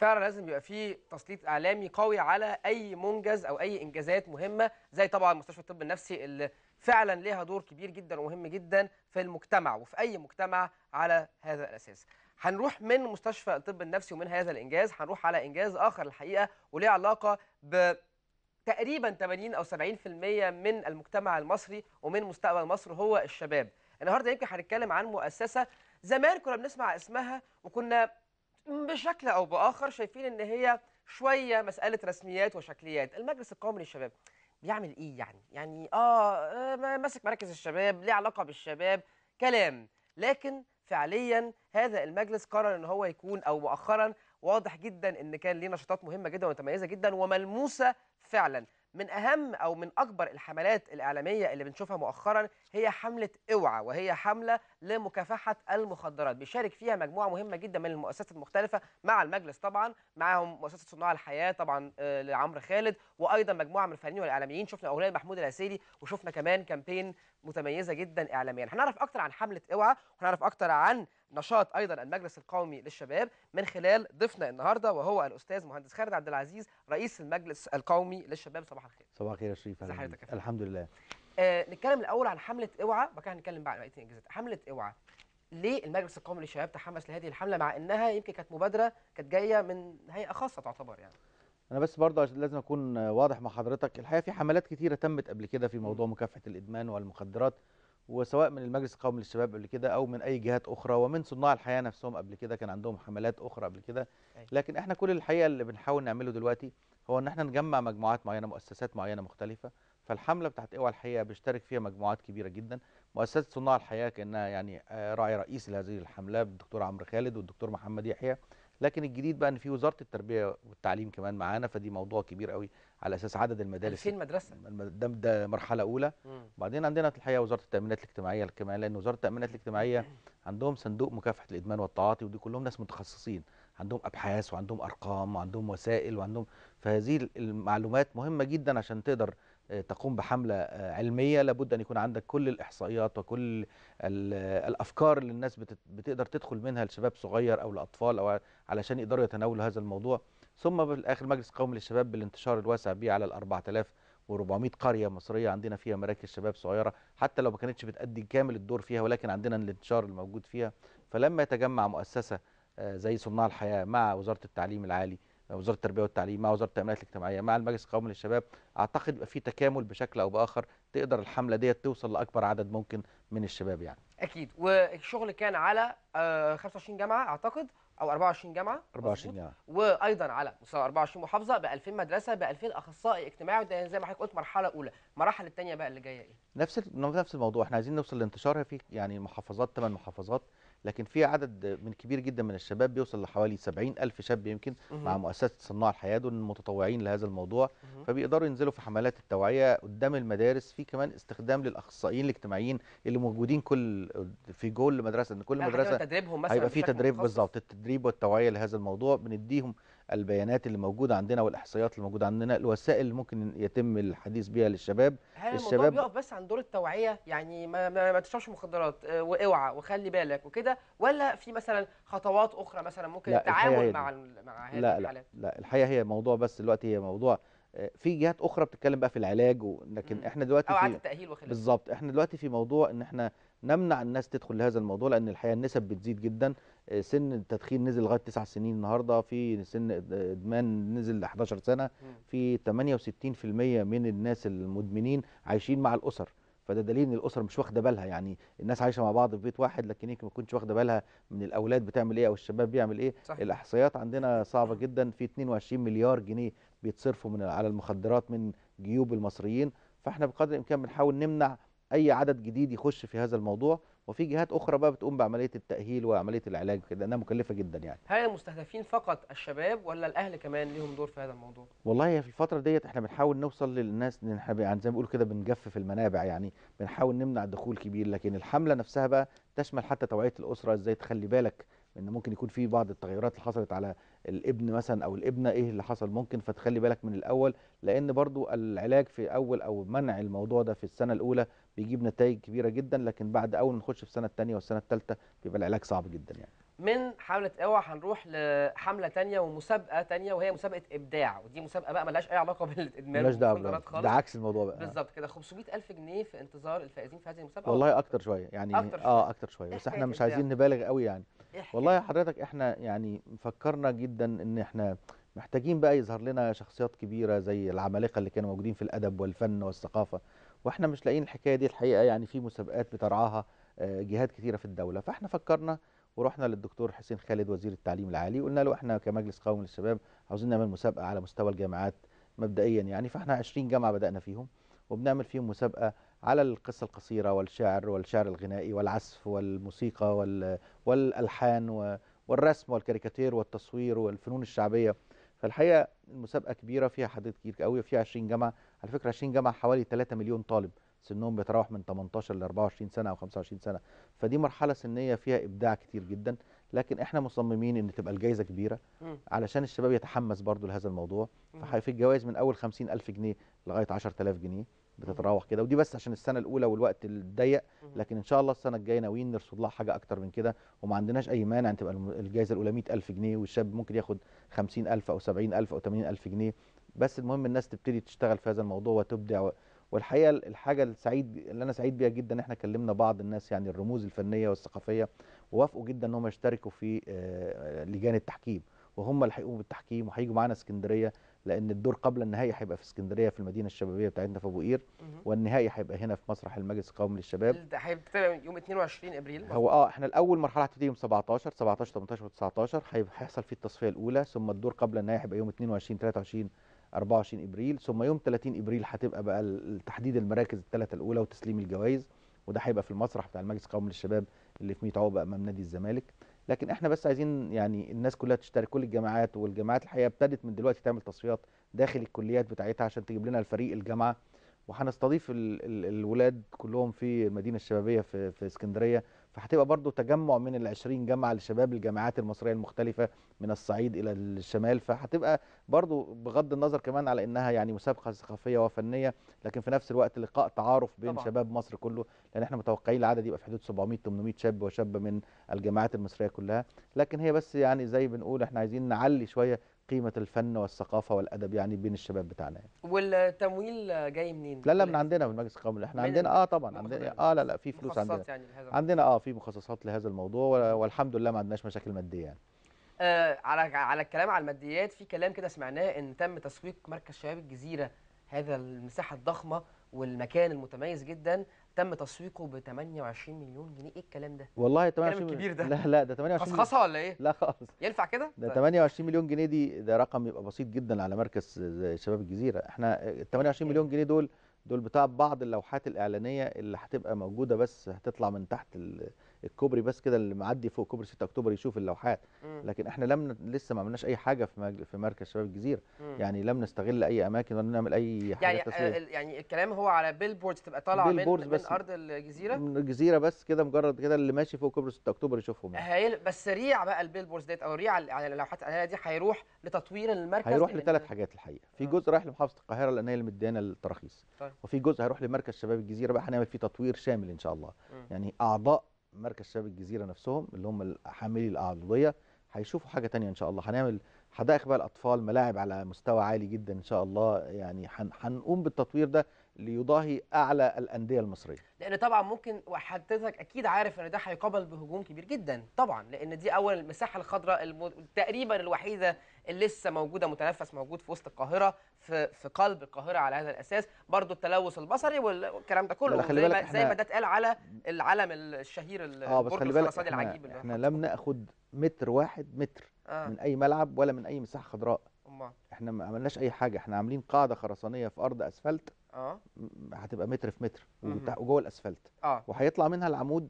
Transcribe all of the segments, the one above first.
فعلا لازم يبقى في تسليط اعلامي قوي على اي منجز او اي انجازات مهمه زي طبعا مستشفى الطب النفسي اللي فعلا ليها دور كبير جدا ومهم جدا في المجتمع وفي اي مجتمع على هذا الاساس هنروح من مستشفى الطب النفسي ومن هذا الانجاز هنروح على انجاز اخر الحقيقه وليه علاقه ب تقريبا 80 او 70% من المجتمع المصري ومن مستقبل مصر هو الشباب النهارده يمكن هنتكلم عن مؤسسه زمان كنا بنسمع اسمها وكنا بشكل او باخر شايفين ان هي شويه مساله رسميات وشكليات المجلس القومي للشباب بيعمل ايه يعني يعني اه, آه، ماسك مراكز الشباب ليه علاقه بالشباب كلام لكن فعليا هذا المجلس قرر ان هو يكون او مؤخرا واضح جدا ان كان ليه نشاطات مهمه جدا ومتميزه جدا وملموسه فعلا من اهم او من اكبر الحملات الاعلاميه اللي بنشوفها مؤخرا هي حمله اوعى وهي حمله لمكافحه المخدرات بيشارك فيها مجموعه مهمه جدا من المؤسسات المختلفه مع المجلس طبعا معاهم مؤسسه صناع الحياه طبعا آه، لعمرو خالد وايضا مجموعه من الفنانين والاعلاميين شفنا اغنيه محمود العسيلي وشفنا كمان كامبين متميزه جدا اعلاميا هنعرف اكتر عن حمله اوعى وهنعرف اكتر عن نشاط ايضا المجلس القومي للشباب من خلال ضيفنا النهارده وهو الاستاذ مهندس خالد عبد العزيز رئيس المجلس القومي للشباب صباح الخير صباح الخير يا شريف ازي الحمد لله آه نتكلم الاول عن حمله اوعى بعد كده هنتكلم بقى عن بقيه الانجازات حمله اوعى ليه المجلس القومي للشباب تحمس لهذه الحمله مع انها يمكن كانت مبادره كانت جايه من هيئه خاصه تعتبر يعني انا بس برضه لازم اكون واضح مع حضرتك الحقيقه في حملات كتيره تمت قبل كده في موضوع مكافحه الادمان والمخدرات وسواء من المجلس القومي للشباب قبل كده او من اي جهات اخرى ومن صناع الحياه نفسهم قبل كده كان عندهم حملات اخرى قبل كده أيوة. لكن احنا كل الحقيقه اللي بنحاول نعمله دلوقتي هو ان احنا نجمع مجموعات معينه مؤسسات معينه مختلفه فالحمله بتاعت اوعى إيوة الحقيقه بيشترك فيها مجموعات كبيره جدا مؤسسه صناع الحياه كانها يعني آه، راعي رئيسي لهذه الحمله الدكتور عمرو خالد والدكتور محمد يحيى لكن الجديد بقى ان في وزاره التربيه والتعليم كمان معانا فدي موضوع كبير قوي على اساس عدد المدارس 2000 مدرسه ده, ده مرحله اولى وبعدين عندنا الحقيقه وزاره التامينات الاجتماعيه كمان لان وزاره التامينات الاجتماعيه عندهم صندوق مكافحه الادمان والتعاطي ودي كلهم ناس متخصصين عندهم ابحاث وعندهم ارقام وعندهم وسائل وعندهم فهذه المعلومات مهمه جدا عشان تقدر تقوم بحملة آه، علمية لابد أن يكون عندك كل الإحصائيات وكل الأفكار اللي الناس بتقدر تدخل منها لشباب صغير أو لأطفال أو علشان يقدروا يتناولوا هذا الموضوع ثم بالآخر مجلس قومي للشباب بالانتشار الواسع به على ال 4400 قرية مصرية عندنا فيها مراكز شباب صغيرة حتى لو ما كانتش بتأدي كامل الدور فيها ولكن عندنا الانتشار الموجود فيها فلما يتجمع مؤسسة آه، زي صناع الحياة مع وزارة التعليم العالي وزاره التربيه والتعليم مع وزاره التامينات الاجتماعيه مع المجلس القومي للشباب اعتقد يبقى في تكامل بشكل او باخر تقدر الحمله ديت توصل لاكبر عدد ممكن من الشباب يعني اكيد والشغل كان على 25 آه، جامعه اعتقد او 24 جامعه 24 جامعه وايضا على مستوى 24 محافظه ب 2000 مدرسه ب 2000 اخصائي اجتماعي وده زي ما حضرتك قلت مرحله اولى المراحل الثانيه بقى اللي جايه ايه نفس نفس الموضوع احنا عايزين نوصل لانتشارها في يعني محافظات ثمان محافظات لكن في عدد من كبير جدا من الشباب بيوصل لحوالي 70 ألف شاب يمكن مع مؤسسة صناع الحياة دول متطوعين لهذا الموضوع فبيقدروا ينزلوا في حملات التوعية قدام المدارس في كمان استخدام للأخصائيين الاجتماعيين اللي موجودين كل في كل مدرسة إن كل مدرسة هيبقى في تدريب بالظبط التدريب والتوعية لهذا الموضوع بنديهم البيانات اللي موجوده عندنا والاحصائيات اللي موجوده عندنا الوسائل اللي ممكن يتم الحديث بيها للشباب هل الشباب الموضوع بيقف بس عن دور التوعيه يعني ما, ما, ما تشربش مخدرات آه، واوعى وخلي بالك وكده ولا في مثلا خطوات اخرى مثلا ممكن التعامل مع مع هذه الحالات لا لا الحقيقه هي موضوع بس دلوقتي هي موضوع آه، في جهات اخرى بتتكلم بقى في العلاج لكن احنا دلوقتي في التاهيل وخلافه بالظبط احنا دلوقتي في موضوع ان احنا نمنع الناس تدخل لهذا الموضوع لان الحقيقه النسب بتزيد جدا سن التدخين نزل لغايه 9 سنين النهارده في سن ادمان نزل ل 11 سنه في 68% من الناس المدمنين عايشين مع الاسر فده دليل ان الاسره مش واخده بالها يعني الناس عايشه مع بعض في بيت واحد لكن يمكن ما تكونش واخده بالها من الاولاد بتعمل ايه او الشباب بيعمل ايه صح. الاحصائيات عندنا صعبه جدا في 22 مليار جنيه بيتصرفوا من على المخدرات من جيوب المصريين فاحنا بقدر الامكان بنحاول نمنع اي عدد جديد يخش في هذا الموضوع وفي جهات اخرى بقى بتقوم بعمليه التاهيل وعمليه العلاج كده انها مكلفه جدا يعني هل المستهدفين فقط الشباب ولا الاهل كمان ليهم دور في هذا الموضوع والله في الفتره ديت احنا بنحاول نوصل للناس ان احنا يعني زي ما بيقولوا كده بنجفف المنابع يعني بنحاول نمنع دخول كبير لكن الحمله نفسها بقى تشمل حتى توعيه الاسره ازاي تخلي بالك ان ممكن يكون في بعض التغيرات اللي حصلت على الابن مثلا او الابنه ايه اللي حصل ممكن فتخلي بالك من الاول لان برضو العلاج في اول او منع الموضوع ده في السنه الاولى بيجيب نتائج كبيره جدا لكن بعد اول ما نخش في السنه الثانيه والسنه الثالثه بيبقى العلاج صعب جدا يعني من حمله اوعى هنروح لحمله ثانيه ومسابقه ثانيه وهي مسابقه ابداع ودي مسابقه بقى ملهاش اي علاقه بالادمان ملهاش دعوه ده عكس الموضوع بقى بالظبط كده 500000 جنيه في انتظار الفائزين في هذه المسابقه والله اكتر شويه يعني أكتر شوية. اه اكتر شويه بس احنا مش عايزين نبالغ قوي يعني والله حضرتك احنا يعني فكرنا جدا ان احنا محتاجين بقى يظهر لنا شخصيات كبيره زي العمالقه اللي كانوا موجودين في الادب والفن والثقافه واحنا مش لاقيين الحكايه دي الحقيقه يعني في مسابقات بترعاها آه، جهات كثيره في الدوله فاحنا فكرنا ورحنا للدكتور حسين خالد وزير التعليم العالي وقلنا له احنا كمجلس قومي للشباب عاوزين نعمل مسابقه على مستوى الجامعات مبدئيا يعني فاحنا 20 جامعه بدانا فيهم وبنعمل فيهم مسابقه على القصة القصيرة والشعر والشعر الغنائي والعزف والموسيقى والألحان والرسم والكاريكاتير والتصوير والفنون الشعبية فالحقيقة المسابقة كبيرة فيها حديث كتير قوي وفيها 20 جامعة على فكرة 20 جامعة حوالي 3 مليون طالب سنهم بيتراوح من 18 ل 24 سنة أو 25 سنة فدي مرحلة سنية فيها إبداع كتير جدا لكن احنا مصممين ان تبقى الجائزه كبيره علشان الشباب يتحمس برضو لهذا الموضوع ففي الجوائز من اول 50000 جنيه لغايه 10000 جنيه بتتراوح كده ودي بس عشان السنه الاولى والوقت الضيق لكن ان شاء الله السنه الجايه ناويين نرصد لها حاجه اكتر من كده وما عندناش اي مانع ان تبقى الجائزه الاولى 100000 جنيه والشاب ممكن ياخد 50000 او 70000 او 80000 جنيه بس المهم الناس تبتدي تشتغل في هذا الموضوع وتبدع والحقيقه الحاجه السعيد اللي انا سعيد بيها جدا ان احنا كلمنا بعض الناس يعني الرموز الفنيه والثقافيه ووافقوا جدا ان هم يشتركوا في آه، لجان التحكيم وهم اللي هيقوموا بالتحكيم وهيجوا معانا اسكندريه لان الدور قبل النهائي هيبقى في اسكندريه في المدينه الشبابيه بتاعتنا في ابو قير والنهائي هيبقى هنا في مسرح المجلس القومي للشباب ده هيبتدي يوم 22 ابريل هو اه احنا الاول مرحله هتبتدي يوم 17 17 18 و19 هيحصل فيه التصفيه الاولى ثم الدور قبل النهائي هيبقى يوم 22 23 24 ابريل ثم يوم 30 ابريل هتبقى بقى تحديد المراكز الثلاثه الاولى وتسليم الجوائز وده هيبقى في المسرح بتاع المجلس القومي للشباب اللي في 100 عقبه امام نادي الزمالك لكن احنا بس عايزين يعني الناس كلها تشترك كل الجامعات والجامعات الحقيقه ابتدت من دلوقتي تعمل تصفيات داخل الكليات بتاعتها عشان تجيب لنا الفريق الجامعه وهنستضيف الولاد كلهم في المدينه الشبابيه في في اسكندريه فهتبقى برضو تجمع من ال 20 جامعه لشباب الجامعات المصريه المختلفه من الصعيد الى الشمال فهتبقى برضو بغض النظر كمان على انها يعني مسابقه ثقافيه وفنيه لكن في نفس الوقت لقاء تعارف بين طبعا. شباب مصر كله لان احنا متوقعين العدد يبقى في حدود 700 800 شاب وشابه من الجامعات المصريه كلها لكن هي بس يعني زي بنقول احنا عايزين نعلي شويه قيمه الفن والثقافه والادب يعني بين الشباب بتاعنا يعني. والتمويل جاي منين لا لا من إيه؟ عندنا من مجلس القومي احنا عندنا اه طبعا عندنا اه لا لا في فلوس عندنا يعني لهذا عندنا اه في مخصصات لهذا الموضوع والحمد لله ما عندناش مشاكل ماديه يعني آه على على الكلام على الماديات في كلام كده سمعناه ان تم تسويق مركز شباب الجزيره هذا المساحه الضخمه والمكان المتميز جدا تم تسويقه ب 28 مليون جنيه ايه الكلام ده والله 28 مليون كبير ده لا لا ده 28 خصخصه ولا ايه لا خالص ينفع كده ده 28 طيب. مليون جنيه دي ده رقم يبقى بسيط جدا على مركز شباب الجزيره احنا ال إيه؟ 28 مليون جنيه دول دول بتاع بعض اللوحات الاعلانيه اللي هتبقى موجوده بس هتطلع من تحت ال الكوبري بس كده اللي معدي فوق كوبري 6 اكتوبر يشوف اللوحات لكن احنا لم لسه ما عملناش اي حاجه في في مركز شباب الجزيره يعني لم نستغل اي اماكن ولا نعمل اي حاجه يعني آه، تصوير. يعني الكلام هو على بيل بوردز تبقى طالعه من, من بس ارض الجزيره من الجزيره بس كده مجرد كده اللي ماشي فوق كوبري 6 اكتوبر يشوفهم يعني. بس سريع بقى البيل بوردز ديت او ريع على اللوحات الاهليه دي هيروح لتطوير المركز هيروح لثلاث حاجات الحقيقه في جزء رايح لمحافظه القاهره لان هي اللي مديانا التراخيص طيب. وفي جزء هيروح لمركز شباب الجزيره بقى هنعمل فيه تطوير شامل ان شاء الله م. يعني اعضاء مركز شباب الجزيره نفسهم اللي هم حاملي العضويه هيشوفوا حاجه تانية ان شاء الله هنعمل حدائق بقى الاطفال ملاعب على مستوى عالي جدا ان شاء الله يعني هنقوم بالتطوير ده ليضاهي اعلى الانديه المصريه لان طبعا ممكن وحضرتك اكيد عارف ان ده هيقابل بهجوم كبير جدا طبعا لان دي اول المساحه الخضراء تقريبا الوحيده اللي لسه موجوده متنفس موجود في وسط القاهره في في قلب القاهره على هذا الاساس برضو التلوث البصري والكلام ده كله خلي بالك زي ما, ده اتقال على العلم الشهير اه بس خلي بالك احنا لم ناخد متر واحد متر آه. من اي ملعب ولا من اي مساحه خضراء أمه. احنا ما عملناش اي حاجه احنا عاملين قاعده خرسانيه في ارض اسفلت اه هتبقى متر في متر وجوه الاسفلت اه وهيطلع منها العمود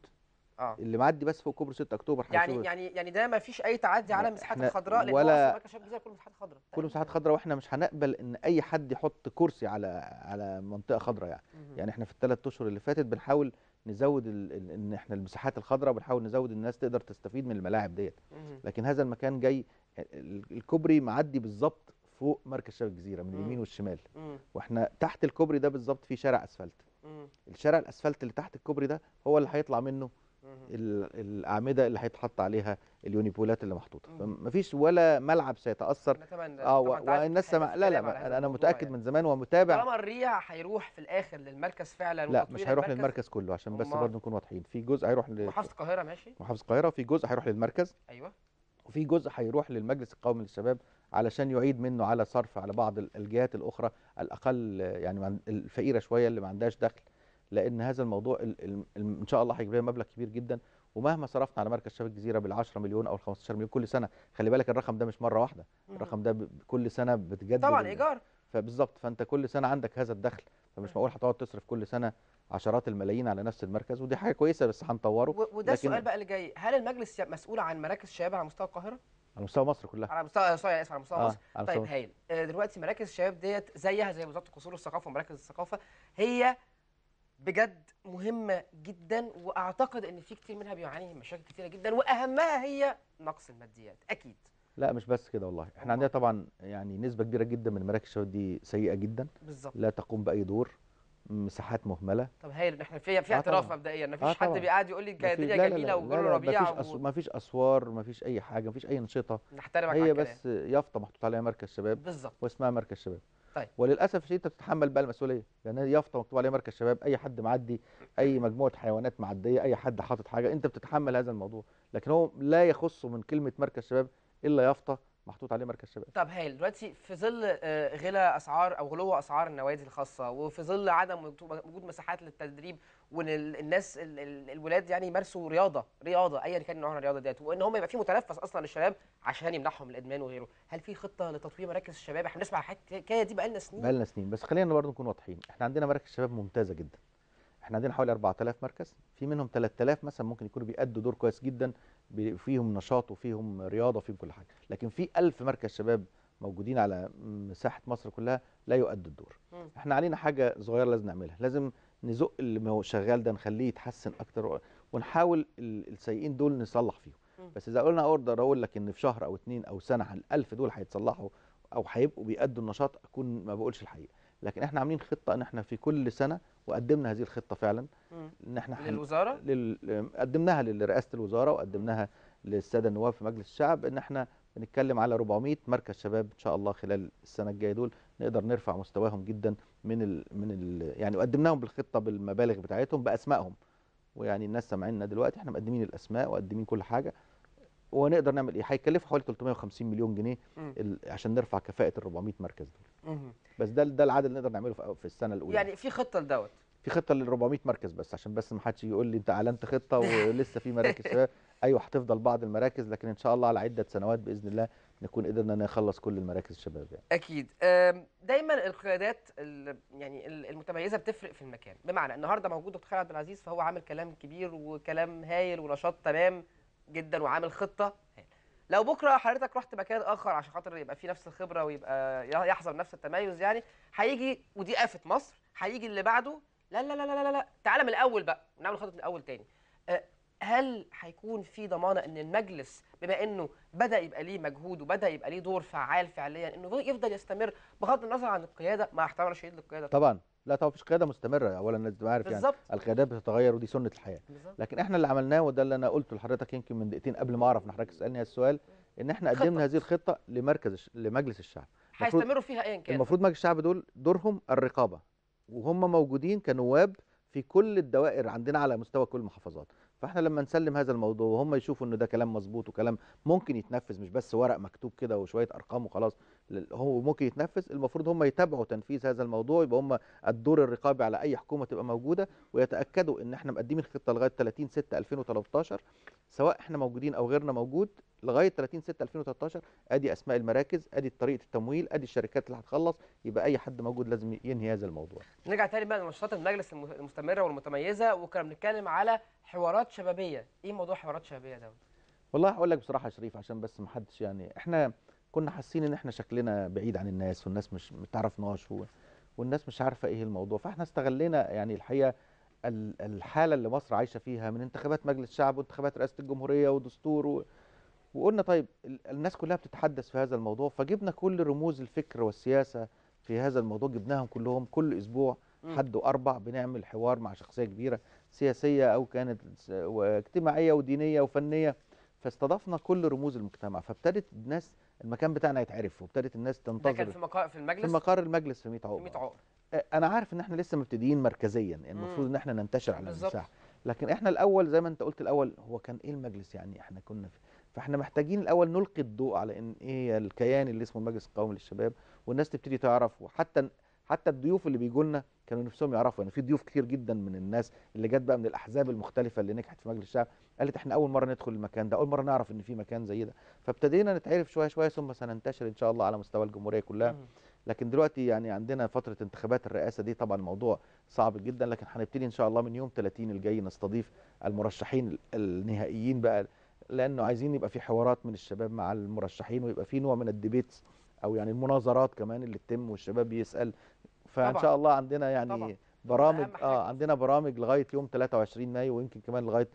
آه. اللي معدي بس فوق كوبري 6 اكتوبر يعني يعني يعني ده ما فيش اي تعدي على مساحات الخضراء لان ولا مركز شباب الجزيره كله مساحات خضراء كله مساحات خضراء واحنا مش هنقبل ان اي حد يحط كرسي على على منطقه خضراء يعني مم. يعني احنا في الثلاث اشهر اللي فاتت بنحاول نزود ان احنا المساحات الخضراء بنحاول نزود الناس تقدر تستفيد من الملاعب ديت لكن هذا المكان جاي الكوبري معدي بالظبط فوق مركز شباب الجزيره من اليمين والشمال واحنا تحت الكوبري ده بالظبط في شارع اسفلت الشارع الاسفلت اللي تحت الكوبري ده هو اللي هيطلع منه الاعمده اللي هيتحط عليها اليونيبولات اللي محطوطه فمفيش ولا ملعب سيتاثر اه والناس سمع لا لا انا متاكد يعني. من زمان ومتابع طالما الريع هيروح في الاخر للمركز فعلا لا مش هيروح للمركز كله عشان بس برضه نكون واضحين في جزء هيروح محافظه القاهره ماشي محافظه القاهره وفي جزء هيروح للمركز ايوه وفي جزء هيروح للمجلس القومي للشباب علشان يعيد منه على صرف على بعض الجهات الاخرى الاقل يعني الفقيره شويه اللي ما عندهاش دخل لان هذا الموضوع ان شاء الله هيجيب لنا مبلغ كبير جدا ومهما صرفنا على مركز شباب الجزيره بال 10 مليون او ال 15 مليون كل سنه خلي بالك الرقم ده مش مره واحده الرقم ده كل سنه بتجدد طبعا ايجار فبالظبط فانت كل سنه عندك هذا الدخل فمش معقول هتقعد تصرف كل سنه عشرات الملايين على نفس المركز ودي حاجه كويسه بس هنطوره وده السؤال بقى اللي جاي هل المجلس مسؤول عن مراكز الشباب على مستوى القاهره على مستوى مصر كلها على مستوى آه، اسف على مستوى آه. مصر على طيب هايل آه، دلوقتي مراكز الشباب ديت زيها زي وزاره القصور والثقافه ومراكز الثقافه هي بجد مهمه جدا واعتقد ان في كتير منها بيعاني من مشاكل كتيره جدا واهمها هي نقص الماديات اكيد لا مش بس كده والله احنا عندنا طبعا يعني نسبه كبيره جدا من مراكز الشباب دي سيئه جدا بالزبط. لا تقوم باي دور مساحات مهمله طب هايل احنا في في آه اعتراف آه مبدئيا فيش آه حد بيقعد يقول لي الدنيا جميله وجول ربيع مفيش, أسو... و... مفيش اسوار مفيش اي حاجه مفيش اي انشطه نحترمك هي بس يافطه محطوط عليها مركز شباب بالظبط واسمها مركز شباب طيب وللاسف الشديد انت بتتحمل بقى المسؤوليه لان يعني يافطه مكتوب عليها مركز شباب اي حد معدي اي مجموعه حيوانات معديه اي حد حاطط حاجه انت بتتحمل هذا الموضوع لكن هو لا يخصه من كلمه مركز شباب الا يافطه محطوط عليه مركز شباب طب هايل دلوقتي في ظل آه، غلا اسعار او غلو اسعار النوادي الخاصه وفي ظل عدم وجود مساحات للتدريب وان الناس الولاد يعني يمارسوا رياضه رياضه ايا كان نوعها الرياضه ديت وان هم يبقى في متنفس اصلا للشباب عشان يمنعهم الادمان وغيره هل في خطه لتطوير مراكز الشباب احنا بنسمع الحكايه دي بقالنا سنين بقالنا سنين بس خلينا برضه نكون واضحين احنا عندنا مراكز شباب ممتازه جدا احنا عندنا حوالي 4000 مركز في منهم 3000 مثلا ممكن يكونوا بيأدوا دور كويس جدا فيهم نشاط وفيهم رياضه وفيهم كل حاجه لكن في 1000 مركز شباب موجودين على مساحه مصر كلها لا يؤدوا الدور م. احنا علينا حاجه صغيره لازم نعملها لازم نزق اللي هو شغال ده نخليه يتحسن اكتر ونحاول السيئين دول نصلح فيهم م. بس اذا قلنا اقدر اقول لك ان في شهر او اتنين او سنه ال1000 دول هيتصلحوا او هيبقوا بيأدوا النشاط اكون ما بقولش الحقيقه لكن احنا عاملين خطه ان احنا في كل سنه وقدمنا هذه الخطه فعلا ان احنا للوزاره لل... قدمناها لرئاسه الوزاره وقدمناها للساده النواب في مجلس الشعب ان احنا بنتكلم على 400 مركز شباب ان شاء الله خلال السنه الجايه دول نقدر نرفع مستواهم جدا من ال من ال يعني قدمناهم بالخطه بالمبالغ بتاعتهم باسمائهم ويعني الناس سامعيننا دلوقتي احنا مقدمين الاسماء وقدمين كل حاجه ونقدر نعمل ايه هيكلفها حوالي 350 مليون جنيه عشان نرفع كفاءه ال 400 مركز دول بس ده ده العدد اللي نقدر نعمله في السنه الاولى يعني في خطه لدوت في خطه لل 400 مركز بس عشان بس ما حدش يقول لي انت اعلنت خطه ولسه في مراكز ايوه هتفضل بعض المراكز لكن ان شاء الله على عده سنوات باذن الله نكون قدرنا نخلص كل المراكز الشباب يعني. اكيد دايما القيادات يعني المتميزه بتفرق في المكان بمعنى النهارده موجود دكتور خالد عبد العزيز فهو عامل كلام كبير وكلام هايل ونشاط تمام جدا وعامل خطه لو بكره حضرتك رحت مكان اخر عشان خاطر يبقى فيه نفس الخبره ويبقى يحظى بنفس التميز يعني هيجي ودي قافه مصر هيجي اللي بعده لا لا لا لا لا لا تعالى من الاول بقى ونعمل خطه من الاول تاني آه، هل هيكون في ضمانه ان المجلس بما انه بدا يبقى ليه مجهود وبدا يبقى ليه دور فعال فعليا انه يفضل يستمر بغض النظر عن القياده مع احترام شديد للقياده طبعا لا طبعا مفيش قياده مستمره اولا الناس عارف يعني القيادات بتتغير ودي سنه الحياه بالزبط. لكن احنا اللي عملناه وده اللي انا قلته لحضرتك يمكن من دقيقتين قبل ما اعرف ان حضرتك تسالني هذا السؤال ان احنا قدمنا هذه الخطه لمركز لمجلس الشعب هيستمروا فيها ايا كان المفروض مجلس الشعب دول دورهم الرقابه وهم موجودين كنواب في كل الدوائر عندنا على مستوى كل المحافظات فاحنا لما نسلم هذا الموضوع وهم يشوفوا ان ده كلام مظبوط وكلام ممكن يتنفذ مش بس ورق مكتوب كده وشويه ارقام وخلاص هو ممكن يتنفذ المفروض هم يتابعوا تنفيذ هذا الموضوع يبقى هم الدور الرقابي على اي حكومه تبقى موجوده ويتاكدوا ان احنا مقدمين خطه لغايه 30 6 2013 سواء احنا موجودين او غيرنا موجود لغايه 30 6 2013 ادي اسماء المراكز ادي طريقه التمويل ادي الشركات اللي هتخلص يبقى اي حد موجود لازم ينهي هذا الموضوع نرجع تاني بقى لنشاطات المجلس المستمره والمتميزه وكنا بنتكلم على حوارات شبابيه ايه موضوع حوارات شبابيه ده والله هقول لك بصراحه يا شريف عشان بس ما حدش يعني احنا كنا حاسين ان احنا شكلنا بعيد عن الناس والناس مش متعرفناش والناس مش عارفه ايه الموضوع فاحنا استغلينا يعني الحقيقه الحاله اللي مصر عايشه فيها من انتخابات مجلس الشعب وانتخابات رئاسه الجمهوريه ودستور و... وقلنا طيب الناس كلها بتتحدث في هذا الموضوع فجبنا كل رموز الفكر والسياسه في هذا الموضوع جبناهم كلهم كل اسبوع حد واربع بنعمل حوار مع شخصيه كبيره سياسيه او كانت اجتماعيه ودينيه وفنيه فاستضفنا كل رموز المجتمع فابتدت الناس المكان بتاعنا يتعرف وابتدت الناس تنتظر ده كان في مقر في المجلس في مقر المجلس في 100 عقبه 100 عقبه انا عارف ان احنا لسه مبتدئين مركزيا يعني المفروض ان احنا ننتشر على المساحه لكن احنا الاول زي ما انت قلت الاول هو كان ايه المجلس يعني احنا كنا في فاحنا محتاجين الاول نلقي الضوء على ان ايه الكيان اللي اسمه المجلس القومي للشباب والناس تبتدي تعرف وحتى حتى الضيوف اللي بيجوا لنا كانوا نفسهم يعرفوا يعني في ضيوف كتير جدا من الناس اللي جت بقى من الاحزاب المختلفه اللي نجحت في مجلس الشعب قالت احنا اول مره ندخل المكان ده اول مره نعرف ان في مكان زي ده فابتدينا نتعرف شويه شويه ثم سننتشر ان شاء الله على مستوى الجمهوريه كلها لكن دلوقتي يعني عندنا فتره انتخابات الرئاسه دي طبعا موضوع صعب جدا لكن هنبتدي ان شاء الله من يوم 30 الجاي نستضيف المرشحين النهائيين بقى لانه عايزين يبقى في حوارات من الشباب مع المرشحين ويبقى في نوع من الديبيتس او يعني المناظرات كمان اللي تتم والشباب بيسال فان شاء الله عندنا يعني طبعا. برامج اه عندنا برامج لغايه يوم 23 مايو ويمكن كمان لغايه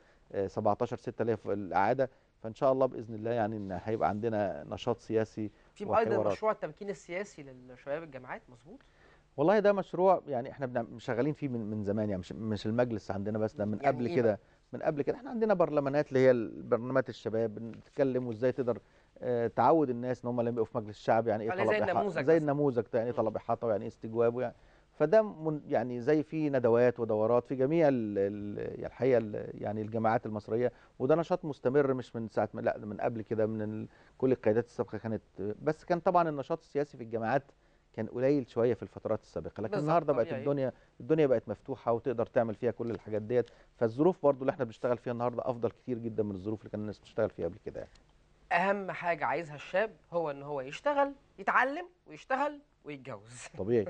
17 6 اللي في الاعاده فان شاء الله باذن الله يعني ان هيبقى عندنا نشاط سياسي في ايضا مشروع التمكين السياسي للشباب الجامعات مظبوط والله ده مشروع يعني احنا شغالين فيه من من زمان يعني مش مش المجلس عندنا بس ده من يعني قبل إيه كده من قبل كده احنا عندنا برلمانات اللي هي برلمانات الشباب بنتكلم وازاي تقدر آه، تعود الناس ان هم لما يبقوا في مجلس الشعب يعني ايه طلب زي النموذج ده يعني ايه طلب احاطه ويعني ايه استجواب ويعني فده يعني زي في ندوات ودورات في جميع يعني الحقيقه يعني الجامعات المصريه وده نشاط مستمر مش من ساعه ما لا من قبل كده من كل القيادات السابقه كانت بس كان طبعا النشاط السياسي في الجامعات كان قليل شويه في الفترات السابقه لكن النهارده بقت الدنيا الدنيا بقت مفتوحه وتقدر تعمل فيها كل الحاجات ديت فالظروف برضو اللي احنا بنشتغل فيها النهارده افضل كتير جدا من الظروف اللي كان الناس بتشتغل فيها قبل كده يعني. اهم حاجه عايزها الشاب هو ان هو يشتغل يتعلم ويشتغل ويتجوز طبيعي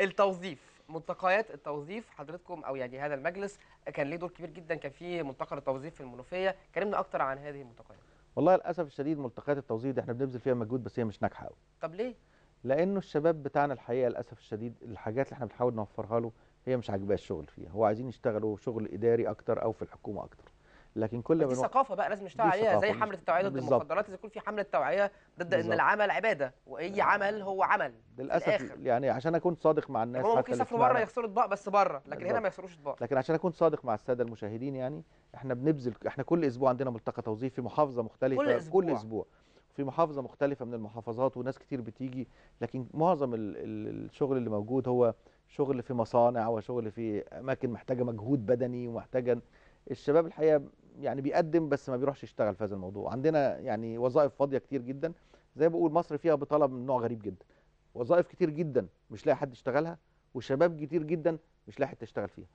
التوظيف ملتقيات التوظيف حضرتكم او يعني هذا المجلس كان ليه دور كبير جدا كان فيه ملتقى التوظيف في المنوفيه كلمنا اكتر عن هذه الملتقيات والله للاسف الشديد ملتقيات التوظيف دي احنا بنبذل فيها مجهود بس هي مش ناجحه قوي طب ليه لانه الشباب بتاعنا الحقيقه للاسف الشديد الحاجات اللي احنا بنحاول نوفرها له هي مش عاجباه الشغل فيها هو عايزين يشتغلوا شغل اداري اكتر او في الحكومه اكتر لكن كل ما ثقافه بقى لازم نشتغل عليها زي حمله التوعيه ضد المخدرات اذا يكون في حمله توعيه ضد ان العمل عباده واي عمل هو عمل للاسف يعني عشان اكون صادق مع الناس هو ممكن يسافروا بره يخسروا اطباق بس بره لكن بالزبط. هنا ما يخسروش اطباق لكن عشان اكون صادق مع الساده المشاهدين يعني احنا بنبذل احنا كل اسبوع عندنا ملتقى توظيف في محافظه مختلفه كل اسبوع, كل أسبوع. في محافظه مختلفه من المحافظات وناس كتير بتيجي لكن معظم الشغل اللي موجود هو شغل في مصانع وشغل في اماكن محتاجه مجهود بدني ومحتاجه الشباب الحقيقه يعني بيقدم بس ما بيروحش يشتغل في هذا الموضوع عندنا يعني وظائف فاضيه كتير جدا زي ما بقول مصر فيها بطلب من نوع غريب جدا وظائف كتير جدا مش لاقي حد يشتغلها وشباب كتير جدا مش لاقي حد يشتغل فيها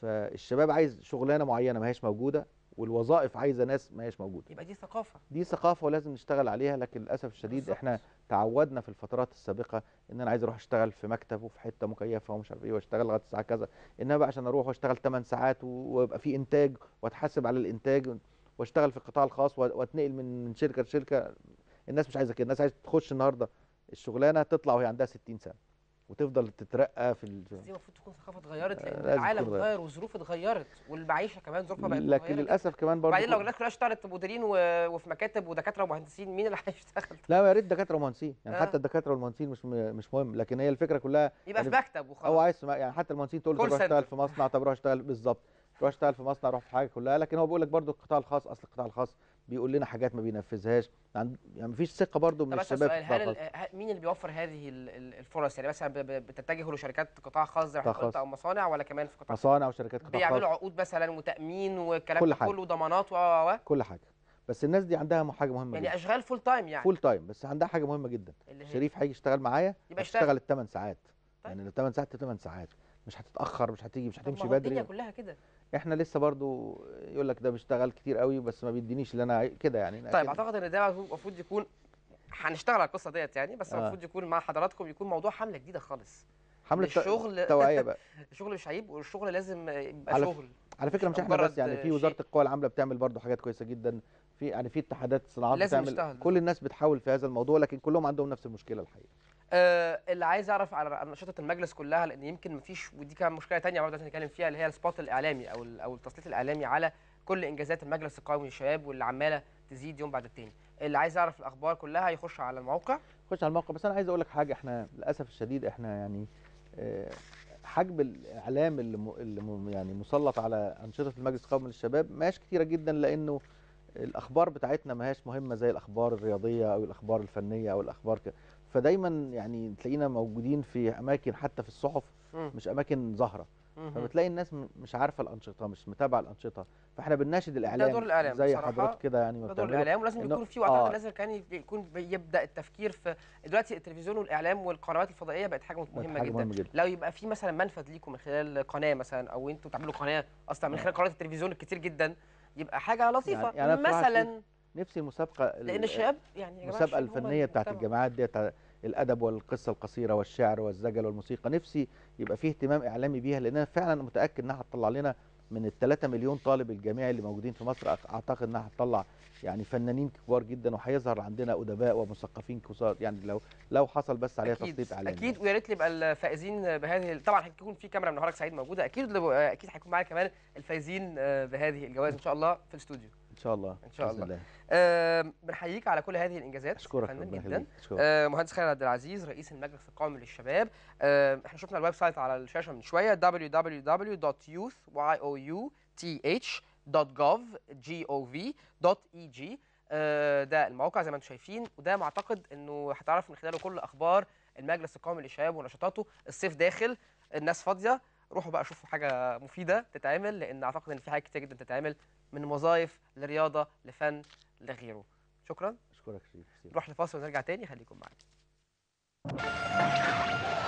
فالشباب عايز شغلانه معينه ما هيش موجوده والوظائف عايزه ناس ما هيش موجوده يبقى دي ثقافه دي ثقافه ولازم نشتغل عليها لكن للاسف الشديد بالزبط. احنا تعودنا في الفترات السابقه ان انا عايز اروح اشتغل في مكتب وفي حته مكيفه ومش عارف ايه واشتغل لغايه الساعه كذا انما بقى عشان اروح واشتغل 8 ساعات ويبقى في انتاج واتحاسب على الانتاج واشتغل في القطاع الخاص واتنقل من من شركه لشركه الناس مش عايزه كده الناس عايزه تخش النهارده الشغلانه تطلع وهي عندها 60 سنه وتفضل تترقى في ال... دي المفروض تكون ثقافه اتغيرت لان العالم اتغير والظروف اتغيرت والمعيشه كمان ظروفها بقت لكن للاسف كمان برضه بعدين لو الناس كلها اشتغلت مديرين و... وفي مكاتب ودكاتره ومهندسين مين اللي هيشتغل؟ لا يا ريت دكاتره ومهندسين يعني آه. حتى الدكاتره والمهندسين مش م... مش مهم لكن هي الفكره كلها يبقى يعني في مكتب وخلاص هو عايز يعني حتى المهندسين تقول له اشتغل في مصنع طب روح اشتغل بالظبط روح اشتغل في مصنع روح في حاجه كلها لكن هو بيقول لك برضه القطاع الخاص اصل القطاع الخاص بيقول لنا حاجات ما بينفذهاش يعني, يعني مفيش ثقه برضو من الشباب هل مين اللي بيوفر هذه الفرص يعني مثلا بتتجه لشركات قطاع خاص زي او مصانع ولا كمان في قطاع مصانع وشركات قطاع خاص بيعملوا عقود مثلا وتامين والكلام كل كله ضمانات و و كل حاجه بس الناس دي عندها حاجه مهمه يعني جدا. اشغال فول تايم يعني فول تايم بس عندها حاجه مهمه جدا شريف هيجي يشتغل معايا يبقى يشتغل الثمان ساعات يعني طيب. يعني الثمان ساعات ثمان ساعات مش هتتاخر مش هتيجي مش هتمشي بدري الدنيا كلها كده احنا لسه برضو يقول لك ده بيشتغل كتير قوي بس ما بيدينيش اللي انا كده يعني طيب اعتقد ان ده المفروض يكون هنشتغل على القصه ديت يعني بس آه. المفروض آه. يكون مع حضراتكم يكون موضوع حمله جديده خالص حمله الشغل توعيه بقى الشغل مش عيب والشغل لازم يبقى على شغل على فكره مش احنا بس يعني في وزاره القوى العامله بتعمل برضو حاجات كويسه جدا في يعني في اتحادات الصناعات بتعمل كل الناس بتحاول في هذا الموضوع لكن كلهم عندهم نفس المشكله الحقيقه آه اللي عايز اعرف على انشطه المجلس كلها لان يمكن مفيش ودي كان مشكله ثانيه برضه هنتكلم فيها اللي هي السبوت الاعلامي او او التسليط الاعلامي على كل انجازات المجلس القومي للشباب واللي عماله تزيد يوم بعد التاني اللي عايز يعرف الاخبار كلها يخش على الموقع يخش على الموقع بس انا عايز اقول لك حاجه احنا للاسف الشديد احنا يعني آه، حجم الاعلام اللي, اللي يعني مسلط على انشطه المجلس القومي للشباب ماش كتيره جدا لانه الاخبار بتاعتنا ما هياش مهمه زي الاخبار الرياضيه او الاخبار الفنيه او الاخبار كده فدايما يعني تلاقينا موجودين في اماكن حتى في الصحف مش اماكن ظاهره فبتلاقي الناس مش عارفه الانشطه مش متابعه الانشطه فاحنا بنناشد الاعلام ده دور الاعلام زي حضرتك كده يعني ده دور الاعلام ولازم يكون في وقت آه. لازم كان يكون بيبدا التفكير في دلوقتي التلفزيون والاعلام والقنوات الفضائيه بقت حاجه مهمه جدا. مهم جدا لو يبقى في مثلا منفذ ليكم من خلال قناه مثلا او انتوا تعملوا قناه اصلا من خلال قنوات التلفزيون الكتير جدا يبقى حاجه لطيفه يعني, يعني مثلا نفسي المسابقه لان الشباب يعني المسابقه الفنيه بتاعت الجامعات ديت الادب والقصه القصيره والشعر والزجل والموسيقى نفسي يبقى فيه اهتمام اعلامي بيها لان انا فعلا متاكد انها هتطلع لنا من ال 3 مليون طالب الجامعي اللي موجودين في مصر اعتقد انها هتطلع يعني فنانين كبار جدا وهيظهر عندنا ادباء ومثقفين كثار يعني لو لو حصل بس عليها تسليط اعلامي اكيد ويا ريت يبقى الفائزين بهذه طبعا هتكون في كاميرا من حضرتك سعيد موجوده اكيد اكيد هيكون معايا كمان الفائزين بهذه الجوائز ان شاء الله في الاستوديو شاء الله ان شاء الله آه بنحييك على كل هذه الانجازات اشكرك فنان جدا أشكرك. آه مهندس خالد عبد العزيز رئيس المجلس القومي للشباب آه احنا شفنا الويب سايت على الشاشه من شويه www.youth.gov.eg e آه ده الموقع زي ما انتم شايفين وده معتقد انه هتعرف من خلاله كل اخبار المجلس القومي للشباب ونشاطاته الصيف داخل الناس فاضيه روحوا بقى شوفوا حاجه مفيده تتعمل لان اعتقد ان في حاجات كتير جدا تتعمل من وظائف لرياضه لفن لغيره شكرا اشكرك شريف نروح لفاصل ونرجع تاني خليكم معانا